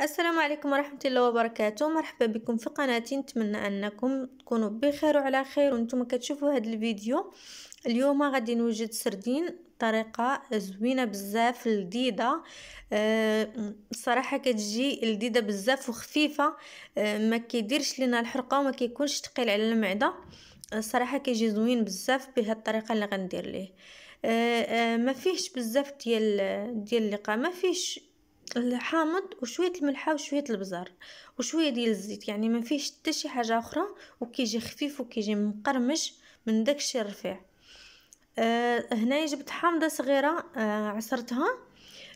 السلام عليكم ورحمة الله وبركاته مرحبا بكم في قناتي نتمنى أنكم تكونوا بخير وعلى خير وانتم كتشوفوا هذا الفيديو اليوم غادي نوجد سردين بطريقة زوينة بزاف لذيذة آه، صراحة كتجي لذيذة بزاف وخفيفة آه، ما كيديرش لنا الحرقة وما كيكونش ثقيل على المعدة الصراحة آه، كيجي زوين بزاف بهذه الطريقة اللي غندير ليه ما فيهش بزاف ديال ديال اللقاء ما فيهش الحامض وشويه الملحه وشويه البزار وشويه ديال الزيت يعني ما فيهش حتى شي حاجه اخرى وكيجي خفيف وكيجي مقرمش من داكشي الرفيع آه هنايا جبت حامضه صغيره آه عصرتها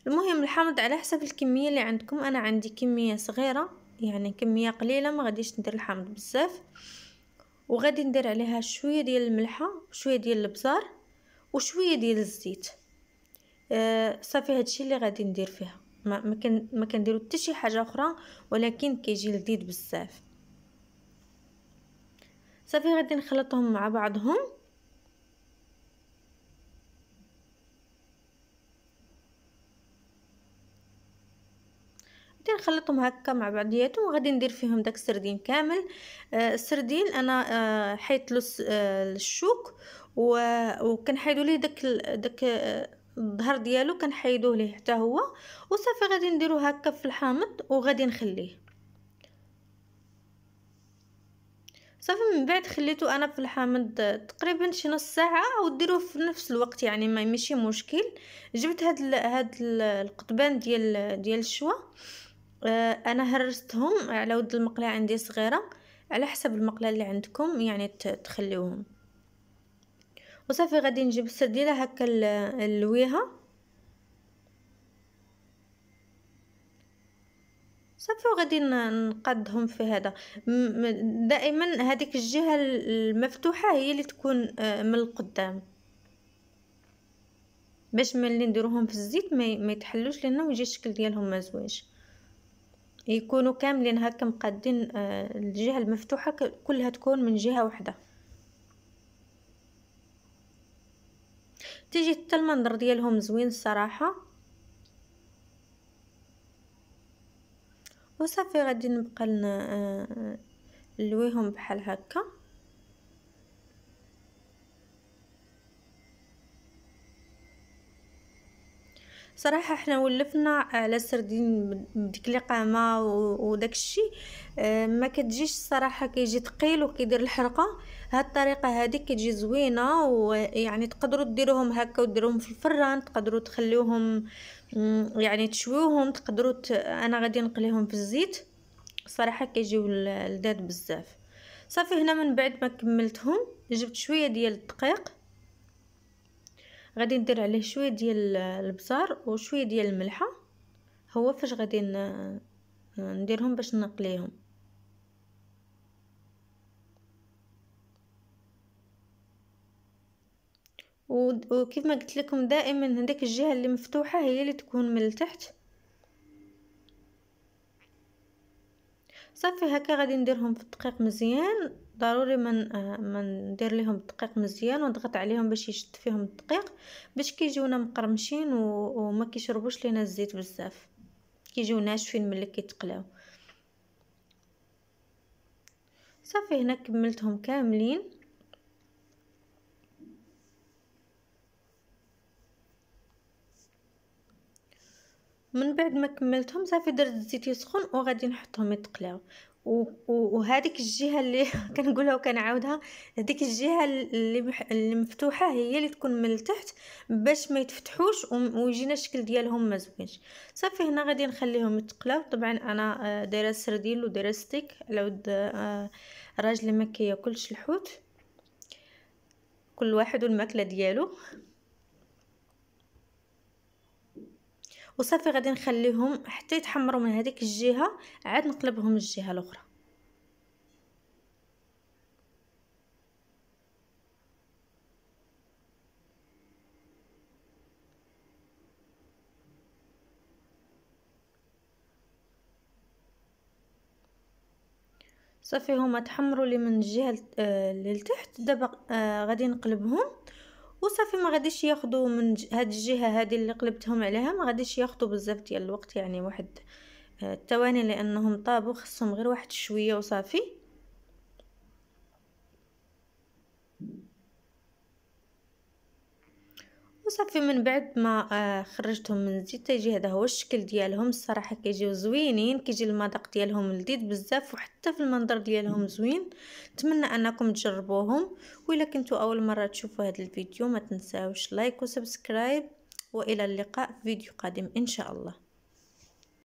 المهم الحامض على حسب الكميه اللي عندكم انا عندي كميه صغيره يعني كميه قليله ما غاديش ندير الحامض بزاف وغادي ندير عليها شويه ديال الملحه شويه ديال البزار وشويه ديال الزيت آه صافي هادشي اللي غادي ندير فيها ما ما, ما كنديروا حتى شي حاجه اخرى ولكن كيجي لذيذ بزاف صافي غادي نخلطهم مع بعضهم غادي نخلطهم هكا مع بعضياتهم وغادي ندير فيهم داك السردين كامل آه السردين انا آه حيت له آه الشوك وكنحيدوا ليه داك داك آه، الظهر ديالو كنحيدوه ليه حتى هو وصافي غادي نديرو هكا في الحامض وغادي نخليه صافي من بعد خليته انا في الحامض تقريبا شي نص ساعه وديروه في نفس الوقت يعني ما ماشي مشكل جبت هاد الـ هاد الـ القطبان ديال ديال الشوا آه انا هرستهم على ود المقله عندي صغيره على حسب المقله اللي عندكم يعني تخليوهم وصافي غادي نجيب السرديله هكا نلويها صافي وغادي نقدهم في هذا دائما هذيك الجهه المفتوحه هي اللي تكون آه، من القدام باش ملي نديروهم في الزيت ما يتحلوش لنا يجي الشكل ديالهم ما زويش يكونوا كاملين هكا مقادين آه، الجهه المفتوحه كلها تكون من جهه واحده تيجي حتى المنظر ديالهم زوين الصراحه وصافي غادي نبقى آه، نلويهم بحال هكا صراحه حنا ولفنا على سردين بديك الاقامه وداك الشيء آه، ما كتجيش الصراحه كيجي ثقيل وكيدير الحرقه هاد الطريقه هذه كتجي زوينه ويعني تقدروا ديروهم هكا وديروهم في الفران تقدروا تخليوهم يعني تشويوهم تقدروا ت... انا غادي نقليهم في الزيت صراحه كيجيو لذاد بزاف صافي هنا من بعد ما كملتهم جبت شويه ديال الدقيق غادي ندير عليه شويه ديال البزار وشويه ديال الملحه هو فاش غادي نديرهم باش نقليهم وكيف ما قلت لكم دائما هذيك الجهه اللي مفتوحه هي اللي تكون من التحت صافي هكا غادي نديرهم في الدقيق مزيان ضروري من آه، ما ندير ليهم الدقيق مزيان ونضغط عليهم باش يشد فيهم الدقيق باش كيجيونا مقرمشين وما كيشربوش لينا الزيت بزاف كيجيو ناشفين ملي كيتقلاو صافي هنا كملتهم كاملين من بعد ما كملتهم صافي درت الزيت يسخن وغادي نحطهم يتقلاو وهذيك الجهه اللي كنقولها وكنعاودها هذيك الجهه اللي مح... مفتوحه هي اللي تكون من التحت باش ما يتفتحوش ويجينا الشكل ديالهم ما زوينش صافي هنا غادي نخليهم يتقلاو طبعا انا آه، دايره سردين ودايره ستيك على ود آه، راجلي ما كياكلش الحوت كل واحد والماكله ديالو وصافي غادي نخليهم حتى يتحمروا من هذيك الجهه عاد نقلبهم الجهه الاخرى صافي هما تحمروا لي من الجهه آه، لتحت دابا آه غادي نقلبهم وصافي ما غاديش ياخذوا من هاد الجهه هذه اللي قلبتهم عليها ما غاديش ياخذوا بزاف ديال الوقت يعني واحد آه، الثواني لانهم طابوا خصهم غير واحد شويه وصافي وصافي من بعد ما آه، خرجتهم من الزيت تيجي هذا هو الشكل ديالهم الصراحه كيجيو زوينين كيجي المذاق ديالهم لذيذ بزاف وحتى في المنظر ديالهم زوين نتمنى انكم تجربوهم والا كنتو اول مره تشوفوا هذا الفيديو ما تنساوش لايك وسبسكرايب والى اللقاء في فيديو قادم ان شاء الله